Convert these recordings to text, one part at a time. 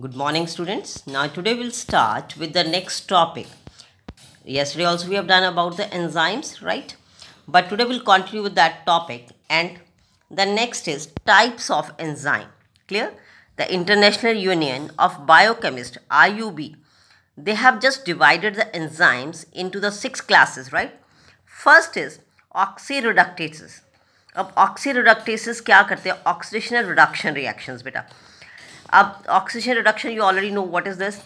good morning students now today we'll start with the next topic yesterday also we have done about the enzymes right but today we'll continue with that topic and the next is types of enzyme clear the international union of biochemists iub they have just divided the enzymes into the six classes right first is oxyreductases अब ऑक्सीरोडक्टेसिस क्या करते हैं ऑक्सीडेशनल reduction reactions बेटा अब oxygen reduction you already know what is this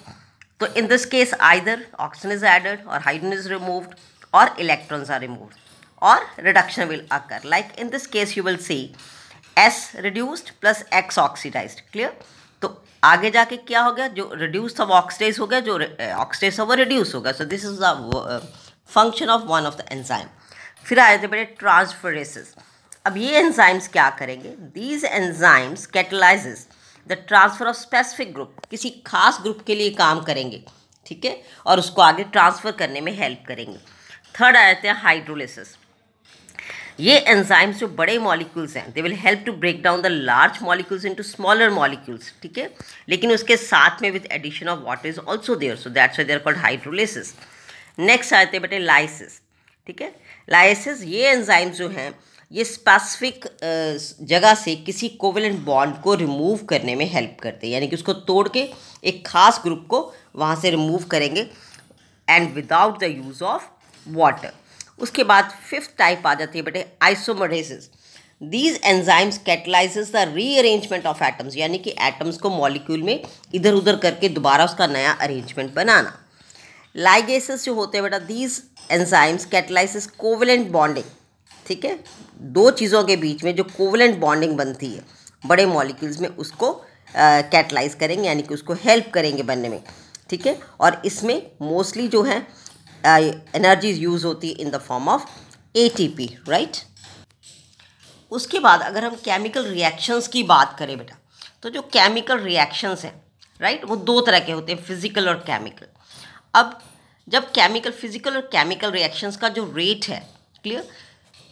तो in this case either oxygen is added और hydrogen is removed और electrons are remove और reduction will occur like in this case you will see S reduced plus X oxidise clear तो आगे जाके क्या हो गया जो रिड्यूस था वो ऑक्सीडाइज हो गया जो ऑक्सीडाइज था वो रिड्यूस हो गया so this is the function of one of the enzyme फिर आ जाते बड़े ट्रांसफरेसिस अब ये एंजाइम्स क्या करेंगे these enzymes catalyses the transfer of specific group किसी खास ग्रुप के लिए काम करेंगे ठीक है और उसको आगे ट्रांसफ़र करने में हेल्प करेंगे थर्ड आ जाते हैं हाइड्रोलिसिस ये एंजाइम्स जो बड़े मॉलिक्यूल्स हैं they will help to break down the large molecules into smaller molecules ठीक है लेकिन उसके साथ में with addition of water is also there so that's there called hydrolysis next जाते हैं बेटे लाइसिस ठीक है लाइसिस ये एंजाइम्स जो हैं ये स्पेसिफिक जगह से किसी कोवेलेंट बॉन्ड को रिमूव करने में हेल्प करते हैं यानी कि उसको तोड़ के एक खास ग्रुप को वहाँ से रिमूव करेंगे and without the use of water उसके बाद फिफ्थ टाइप आ जाती है बेटे isomerases these enzymes catalyses the rearrangement of atoms यानी कि एटम्स को मॉलिक्यूल में इधर उधर करके दोबारा उसका नया अरेंजमेंट बनाना लाइगेसिस जो होते हैं बेटा these enzymes catalysis covalent bonding ठीक है दो चीज़ों के बीच में जो कोवलेंट बॉन्डिंग बनती है बड़े मॉलिक्यूल्स में उसको कैटलाइज करेंगे यानी कि उसको हेल्प करेंगे बनने में ठीक है और इसमें मोस्टली जो है एनर्जीज यूज़ होती है in the form of a right उसके बाद अगर हम केमिकल रिएक्शंस की बात करें बेटा तो जो केमिकल रिएक्शंस हैं राइट वो दो तरह के होते हैं फिजिकल और केमिकल अब जब केमिकल फिजिकल और केमिकल रिएक्शंस का जो रेट है clear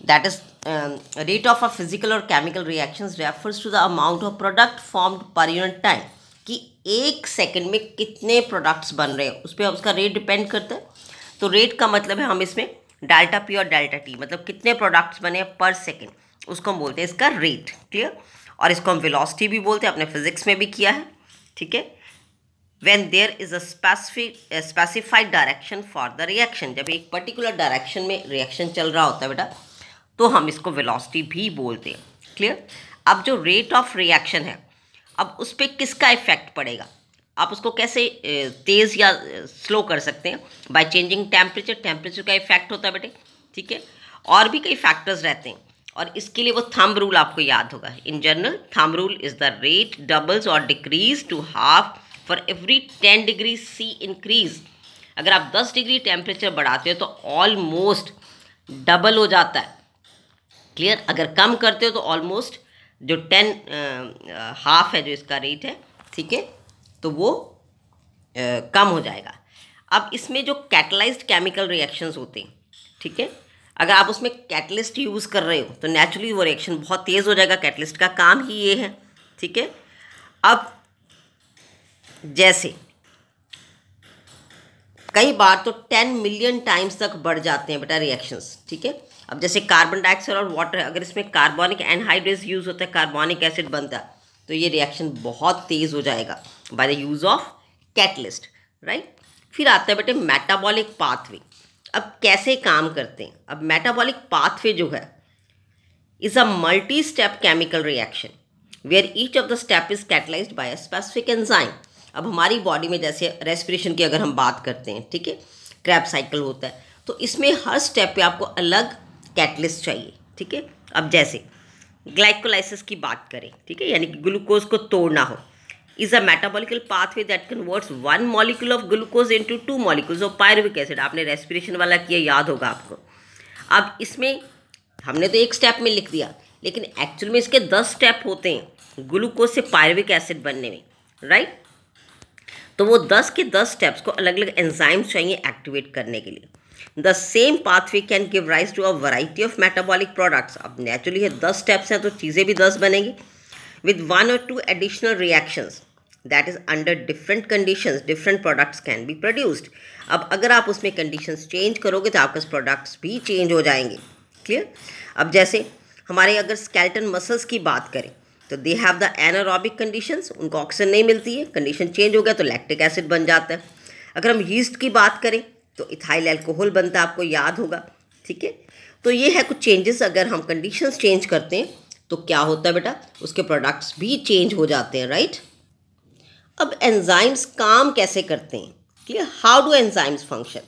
that is um, rate of a physical or chemical reactions refers to the amount of product formed per unit time कि एक सेकेंड में कितने प्रोडक्ट्स बन रहे हैं उस पर उसका रेट डिपेंड करता है तो रेट का मतलब है हम इसमें डेल्टा पी और डेल्टा टी मतलब कितने प्रोडक्ट्स बने हैं पर सेकेंड उसको हम बोलते हैं इसका रेट क्लियर और इसको हम वेलोसिटी भी बोलते हैं अपने फिजिक्स में भी किया है ठीक है when there is a specific specified direction for the reaction जब एक पर्टिकुलर डायरेक्शन में रिएक्शन चल रहा होता है बेटा तो हम इसको वेलोसिटी भी बोलते हैं क्लियर अब जो रेट ऑफ रिएक्शन है अब उस पर किसका इफेक्ट पड़ेगा आप उसको कैसे तेज़ या स्लो कर सकते हैं बाय चेंजिंग टेम्परेचर टेम्परेचर का इफेक्ट होता है बेटे ठीक है और भी कई फैक्टर्स रहते हैं और इसके लिए वो थंब रूल आपको याद होगा in general thumb rule is the rate doubles और decrease to half for every ten degree C increase अगर आप दस डिग्री टेम्परेचर बढ़ाते हो तो ऑलमोस्ट डबल हो जाता है क्लियर अगर कम करते हो तो ऑलमोस्ट जो टेन हाफ है जो इसका रेट है ठीक है तो वो आ, कम हो जाएगा अब इसमें जो कैटलाइज्ड केमिकल रिएक्शंस होते हैं ठीक है अगर आप उसमें कैटलिस्ट यूज़ कर रहे हो तो नेचुरली वो रिएक्शन बहुत तेज़ हो जाएगा कैटलिस्ट का काम ही ये है ठीक है अब जैसे कई बार तो टेन मिलियन टाइम्स तक बढ़ जाते हैं बेटा रिएक्शंस ठीक है अब जैसे कार्बन डाइऑक्साइड और वाटर अगर इसमें कार्बोनिक एनहाइड्रेस यूज़ होता है कार्बोनिक एसिड बनता है तो ये रिएक्शन बहुत तेज़ हो जाएगा by the use of catalyst right फिर आता है बेटे मेटाबॉलिक पाथवे अब कैसे काम करते हैं अब मेटाबॉलिक पाथवे जो है is a multi step chemical reaction where each of the step is catalyze by a specific enzyme अब हमारी बॉडी में जैसे रेस्पिरेशन की अगर हम बात करते हैं ठीक है क्रैप साइकिल होता है तो इसमें हर स्टेप पे आपको अलग कैटलिस्ट चाहिए ठीक है अब जैसे ग्लाइकोलाइसिस की बात करें ठीक है यानी कि ग्लूकोज को तोड़ना हो is a metabolical pathway that converts one molecule of glucose into two molecules of pyruvic acid आपने रेस्पिरेशन वाला किया याद होगा आपको अब इसमें हमने तो एक स्टेप में लिख दिया लेकिन एक्चुअल में इसके दस स्टेप होते हैं ग्लूकोज से पायरविक एसिड बनने में राइट तो वो दस के दस स्टेप्स को अलग अलग एंजाइम्स चाहिए एक्टिवेट करने के लिए the same pathway can give rise to a variety of metabolic products अब नेचुरली है दस स्टेप्स हैं तो चीज़ें भी दस बनेंगी विद वन और two additional reactions that is under different conditions different products can be produced अब अगर आप उसमें कंडीशंस चेंज करोगे तो आपके प्रोडक्ट्स भी चेंज हो जाएंगे क्लियर अब जैसे हमारे अगर स्केल्टन मसल्स की बात करें तो they have the anaerobic conditions उनको ऑक्सीजन नहीं मिलती है कंडीशन चेंज हो गया तो लैक्टिक एसिड बन जाता है अगर हम यीस्ट की बात करें तो इथाइल एल्कोहल बनता है आपको याद होगा ठीक है तो ये है कुछ चेंजेस अगर हम कंडीशंस चेंज करते हैं तो क्या होता है बेटा उसके प्रोडक्ट्स भी चेंज हो जाते हैं राइट अब एंजाइम्स काम कैसे करते हैं clear how do enzymes function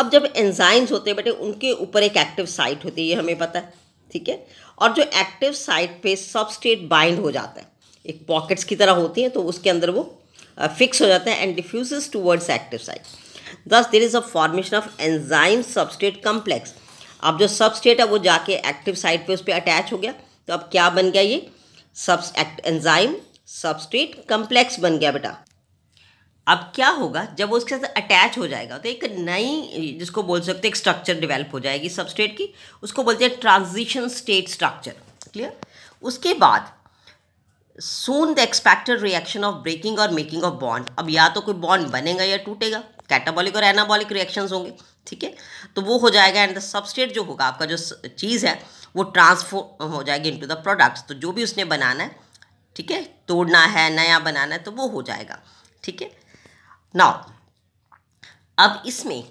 अब जब एंजाइम्स होते हैं बेटे उनके ऊपर एक एक्टिव साइट होती है ये हमें पता है ठीक है और जो एक्टिव साइट पे स्टेट बाइंड हो जाता है एक पॉकेट्स की तरह होती हैं तो उसके अंदर वो फिक्स हो जाता है and diffuses towards active site thus there is a formation of enzyme substrate complex अब जो सबस्टेट है वो जाके एक्टिव साइट पे उस पर अटैच हो गया तो अब क्या बन गया ये सब एंजाइम सबस्ट्रेट कम्प्लेक्स बन गया बेटा अब क्या होगा जब वो उसके साथ अटैच हो जाएगा तो एक नई जिसको बोल सकते एक स्ट्रक्चर डेवलप हो जाएगी सबस्टेट की उसको बोलते हैं ट्रांजिशन स्टेट स्ट्रक्चर क्लियर उसके बाद soon the expected reaction of breaking और मेकिंग ऑफ बॉन्ड अब या तो कोई बॉन्ड बनेगा या टूटेगा कैटाबॉलिक और एनाबॉलिक रिएक्शन होंगे ठीक है तो वो हो जाएगा एंड द सबस्टेट जो होगा आपका जो चीज़ है वो ट्रांसफॉर्म हो जाएगी इनटू द प्रोडक्ट्स तो जो भी उसने बनाना है ठीक है तोड़ना है नया बनाना है तो वो हो जाएगा ठीक है नाउ अब इसमें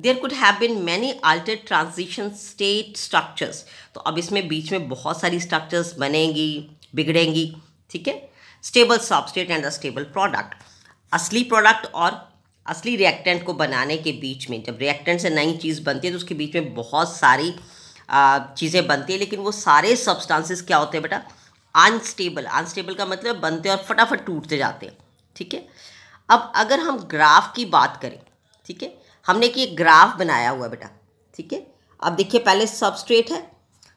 there could have been many alter transition state structures तो अब इसमें बीच में बहुत सारी स्ट्रक्चर्स बनेंगी बिगड़ेंगी ठीक है stable substrate and the stable product असली प्रोडक्ट और असली रिएक्टेंट को बनाने के बीच में जब रिएक्टेंट से नई चीज़ बनती है तो उसके बीच में बहुत सारी चीज़ें बनती है लेकिन वो सारे सब्सटेंसेस क्या होते हैं बेटा अनस्टेबल अनस्टेबल का मतलब बनते और फटाफट टूटते जाते हैं ठीक है अब अगर हम ग्राफ की बात करें ठीक है हमने कि ग्राफ बनाया हुआ बेटा ठीक है अब देखिए पहले सबस्ट्रेट है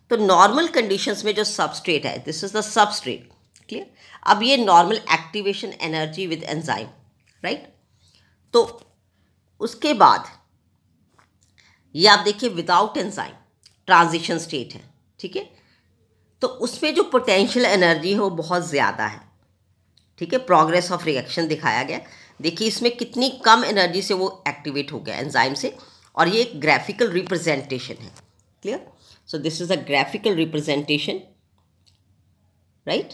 तो नॉर्मल कंडीशंस में जो सबस्ट्रेट है this is the substrate clear अब ये normal activation energy with enzyme right तो उसके बाद ये आप देखिए विदाउट एंजाइम ट्रांजिशन स्टेट है ठीक है तो उसमें जो पोटेंशियल एनर्जी है वो बहुत ज़्यादा है ठीक है प्रोग्रेस ऑफ रिएक्शन दिखाया गया देखिए इसमें कितनी कम एनर्जी से वो एक्टिवेट हो गया एंजाइम से और ये एक ग्राफिकल रिप्रेजेंटेशन है clear so this is a graphical representation right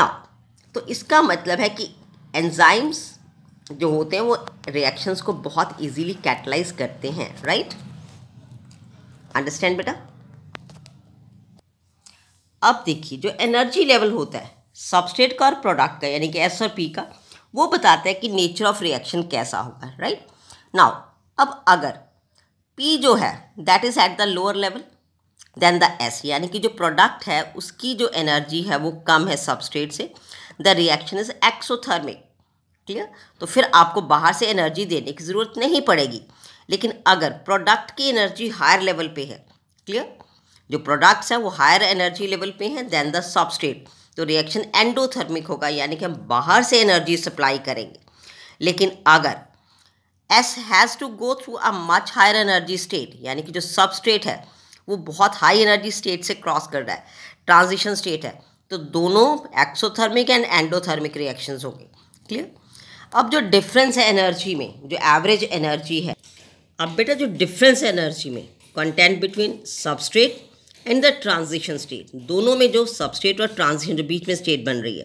now तो इसका मतलब है कि एंजाइम्स जो होते हैं वो रिएक्शंस को बहुत इजीली कैटलाइज करते हैं राइट अंडरस्टैंड बेटा अब देखिए जो एनर्जी लेवल होता है सबस्टेट का और प्रोडक्ट का यानी कि एस और पी का वो बताता है कि नेचर ऑफ रिएक्शन कैसा होगा राइट नाउ अब अगर पी जो है that is at the lower level then the S यानी कि जो प्रोडक्ट है उसकी जो एनर्जी है वो कम है सबस्ट्रेट से the reaction is exothermic clear तो फिर आपको बाहर से एनर्जी देने की ज़रूरत नहीं पड़ेगी लेकिन अगर प्रोडक्ट की एनर्जी हायर लेवल पे है क्लियर जो प्रोडक्ट्स हैं वो हायर एनर्जी लेवल पे हैं देन द सबस्ट्रेट तो रिएक्शन एंडोथर्मिक होगा यानी कि हम बाहर से एनर्जी सप्लाई करेंगे लेकिन अगर S has to go through a much higher energy state यानी कि जो सब स्टेट है वो बहुत हाई एनर्जी स्टेट से क्रॉस कर रहा है ट्रांजिशन स्टेट है तो दोनों एक्सोथर्मिक एंड एंडोथर्मिक रिएक्शंस होंगे क्लियर अब जो डिफरेंस है एनर्जी में जो एवरेज एनर्जी है अब बेटा जो डिफरेंस है एनर्जी में content between substrate and the transition state दोनों में जो सबस्टेट और ट्रांजिशन जो बीच में स्टेट बन रही है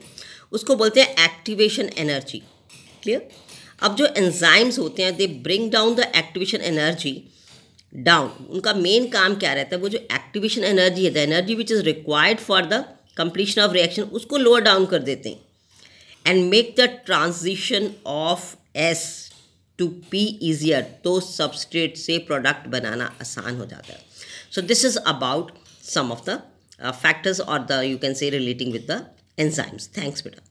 उसको बोलते हैं एक्टिवेशन एनर्जी क्लियर अब जो एंजाइम्स होते हैं they bring down the activation energy down उनका मेन काम क्या रहता है वो जो एक्टिवेशन एनर्जी है the energy which is required for the completion of reaction उसको लोअर डाउन कर देते हैं and make the transition of S to P easier तो सबस्ट्रेट से प्रोडक्ट बनाना आसान हो जाता है so this is about some of the uh, factors or the you can say relating with the enzymes. Thanks, Peter.